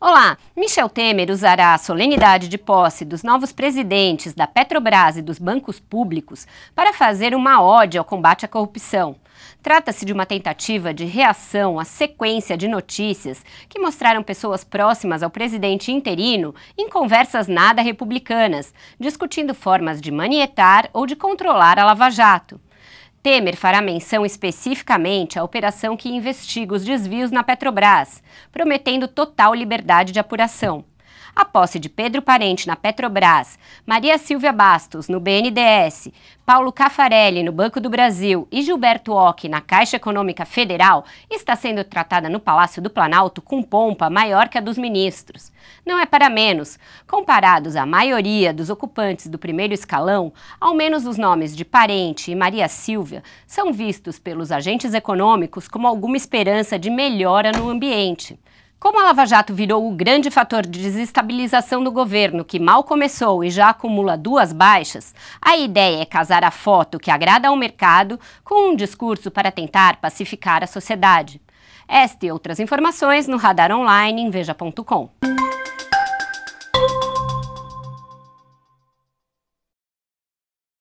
Olá, Michel Temer usará a solenidade de posse dos novos presidentes da Petrobras e dos bancos públicos para fazer uma ode ao combate à corrupção. Trata-se de uma tentativa de reação à sequência de notícias que mostraram pessoas próximas ao presidente interino em conversas nada republicanas, discutindo formas de manietar ou de controlar a Lava Jato. Temer fará menção especificamente à operação que investiga os desvios na Petrobras, prometendo total liberdade de apuração a posse de Pedro Parente na Petrobras, Maria Silvia Bastos no BNDES, Paulo Caffarelli no Banco do Brasil e Gilberto Ock na Caixa Econômica Federal está sendo tratada no Palácio do Planalto com pompa maior que a dos ministros. Não é para menos. Comparados à maioria dos ocupantes do primeiro escalão, ao menos os nomes de Parente e Maria Silvia são vistos pelos agentes econômicos como alguma esperança de melhora no ambiente. Como a Lava Jato virou o grande fator de desestabilização do governo, que mal começou e já acumula duas baixas, a ideia é casar a foto que agrada ao mercado com um discurso para tentar pacificar a sociedade. Esta e outras informações no Radar Online em Veja.com.